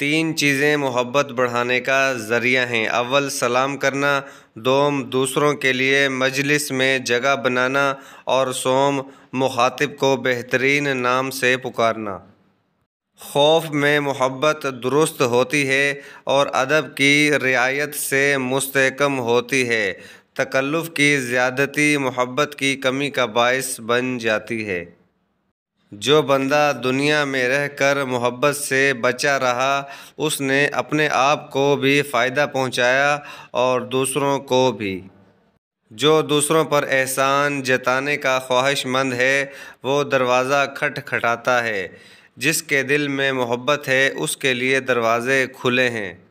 तीन चीज़ें मोहब्बत बढ़ाने का ज़रिया हैं अव्वल सलाम करना दोम दूसरों के लिए मजलिस में जगह बनाना और सोम मुखातिब को बेहतरीन नाम से पुकारना खौफ में मोहब्बत दुरुस्त होती है और अदब की रियायत से मुस्तकम होती है तकल्लुफ़ की ज़्यादती मोहब्बत की कमी का बायस बन जाती है जो बंदा दुनिया में रह कर मोहब्बत से बचा रहा उसने अपने आप को भी फ़ायदा पहुंचाया और दूसरों को भी जो दूसरों पर एहसान जताने का ख्वाहिशमंद है वो दरवाज़ा खटखटाता है जिसके दिल में मोहब्बत है उसके लिए दरवाज़े खुले हैं